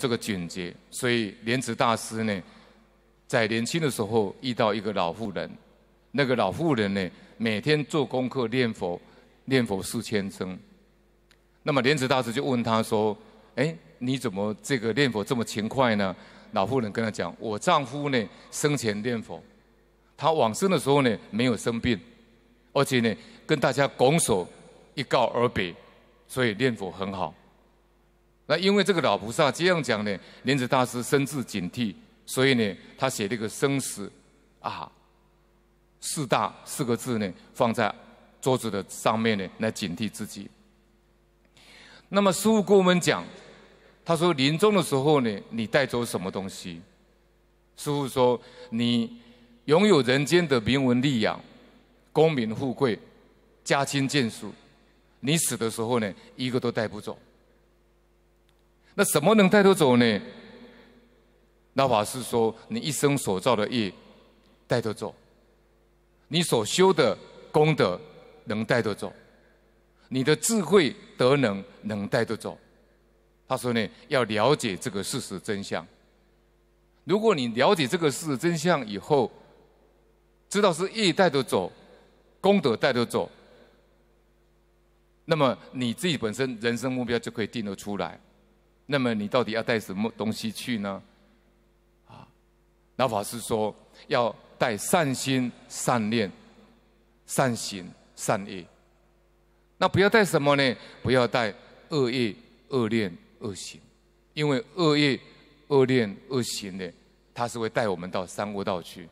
这个境界，所以莲池大师呢，在年轻的时候遇到一个老妇人，那个老妇人呢，每天做功课、念佛、念佛四千声。那么莲池大师就问他说：“哎，你怎么这个念佛这么勤快呢？”老妇人跟他讲：“我丈夫呢，生前念佛，他往生的时候呢，没有生病，而且呢，跟大家拱手一告而别，所以念佛很好。”那因为这个老菩萨这样讲呢，莲子大师深自警惕，所以呢，他写了一个生死啊四大四个字呢，放在桌子的上面呢，来警惕自己。那么师傅跟我们讲，他说临终的时候呢，你带走什么东西？师傅说，你拥有人间的名闻利养、功名富贵、家亲眷属，你死的时候呢，一个都带不走。那什么能带得走呢？老法师说：你一生所造的业，带得走；你所修的功德，能带得走；你的智慧德能，能带得走。他说呢：要了解这个事实真相。如果你了解这个事实真相以后，知道是业带得走，功德带得走，那么你自己本身人生目标就可以定得出来。那么你到底要带什么东西去呢？啊，老法师说要带善心、善念、善行、善业。那不要带什么呢？不要带恶业、恶念、恶行，因为恶业、恶念、恶行呢，它是会带我们到三恶道去。